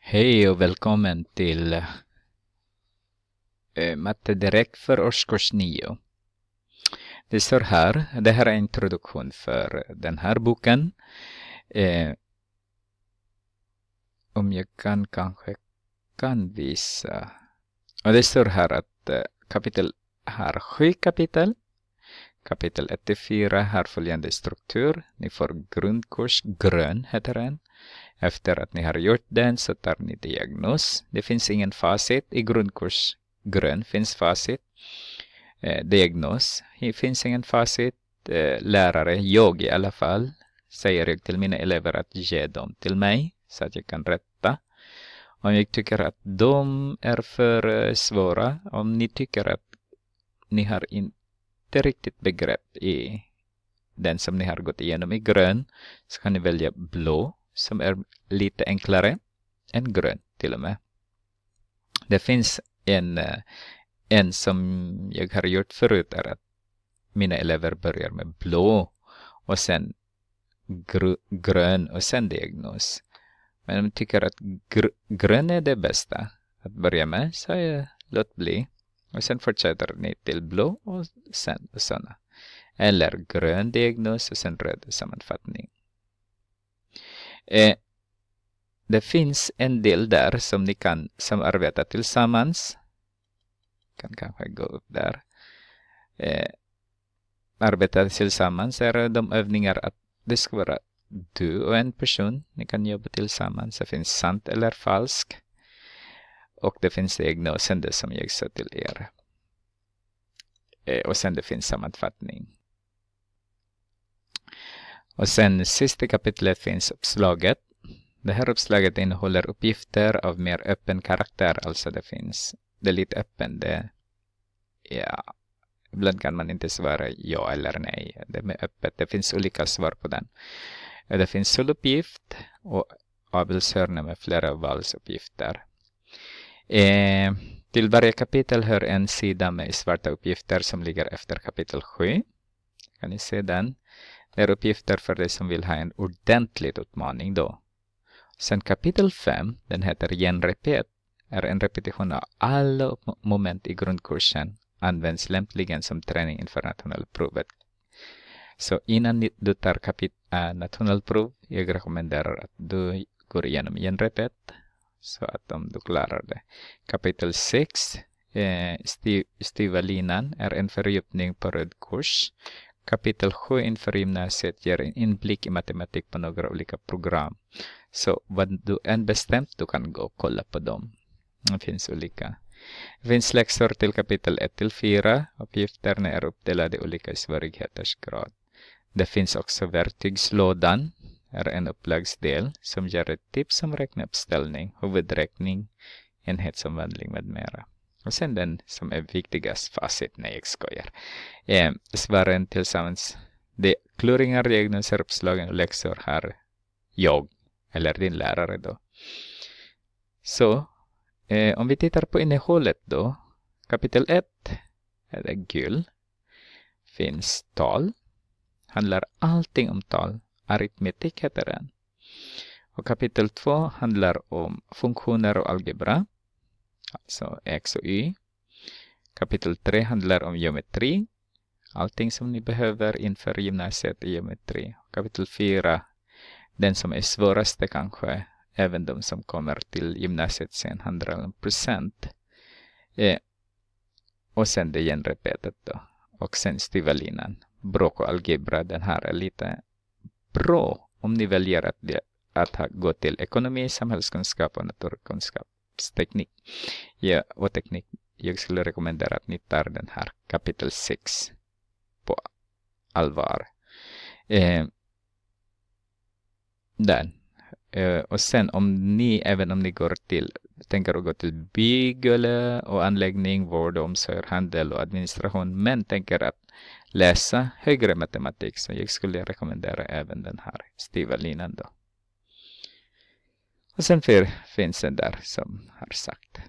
Hej och välkommen till eh, Matte direkt för årskurs 9. Det står här, det här är introduktion för den här boken. Äh, om jag kan kanske kan visa. Och det står här att äh, kapitel här sju kapitel Kapitel 1 till 4 har följande struktur. Ni får grundkurs grön, heter den. Efter att ni har gjort den så tar ni diagnos. Det finns ingen facit. I grundkurs grön finns facit. Eh, diagnos. Det finns ingen facit. Eh, lärare, jag i alla fall, säger jag till mina elever att ge dem till mig så att jag kan rätta. Om jag tycker att de är för eh, svåra, om ni tycker att ni har in, inte riktigt begrepp i den som ni har gått igenom i grön så kan ni välja blå som är lite enklare än grön till och med. Det finns en, eh, en som jag har gjort förut är att mina elever börjar med blå och sen gr grön och sen diagnos. Men om de tycker att gr grön är det bästa att börja med så jag låt bli. Och sen fortsätter ni till blå och sen och sådana. Eller grön diagnos och sen röd sammanfattning. Eh, det finns en del där som ni kan samarbeta tillsammans. Kan kanske gå upp där. Eh, arbeta tillsammans är de övningar att det ska vara du och en person. Ni kan jobba tillsammans. Det finns sant eller falskt och det finns egna och sen det som jag sa till er. Och sen det finns sammanfattning. Och sen sista kapitlet finns uppslaget. Det här uppslaget innehåller uppgifter av mer öppen karaktär, alltså det finns, det är lite öppen, det, ja, ibland kan man inte svara ja eller nej, det är öppet, det finns olika svar på den. Eh, det finns soluppgift och abelsörne med flera valsuppgifter. Eh, till varje kapitel hör en sida med svarta uppgifter som ligger efter kapitel 7. Kan ni se den? Det är uppgifter för dig som vill ha en ordentlig utmaning då. Sen kapitel 5, den heter Genrepet, är en repetition av alla moment i grundkursen. Används lämpligen som träning inför nationalprovet. Så innan du tar kapit äh, nationalprov, jag rekommenderar att du går igenom genrepet så att de då klarar det. Kapitel 6, eh, Stiva linan, är en fördjupning på röd kurs. Kapitel 7 inför gymnasiet ger en inblick i matematik på några olika program. Så vad du än bestämt, du kan gå och kolla på dem. Det finns olika. Det finns läxor till kapitel 1 till 4. Uppgifterna är uppdelade i olika svårigheters Det finns också verktygslådan är en upplagsdel som ger ett tips om räkneuppställning, huvudräkning, enhetsomvandling med mera. Och sen den som är viktigast, facit. Nej, jag skojar. Eh, svaren tillsammans. De kluringar, diagnoser, uppslag och läxor har jag, eller din lärare då. Så, eh, om vi tittar på innehållet då. Kapitel 1 eller gul. Finns tal. Handlar allting om tal aritmetik heter den. Och kapitel 2 handlar om funktioner och algebra, alltså x och y. Kapitel 3 handlar om geometri, allting som ni behöver inför gymnasiet i geometri. Kapitel 4, den som är svåraste kanske, även de som kommer till gymnasiet sen, handlar om procent. Eh, och sen det genrepetet då. Och sen styva linan. Bråk och algebra, den här är lite bra om ni väljer att, att gå till ekonomi, samhällskunskap och naturkunskapsteknik. Ja, och teknik. Jag skulle rekommendera att ni tar den här kapitel 6 på allvar. Eh, där. Uh, och sen om ni, även om ni går till, tänker att gå till bygg eller, och anläggning, vård, omsorg, handel och administration, men tänker att läsa högre matematik. Så jag skulle rekommendera även den här styva linan då. Och sen finns den där som har sagt.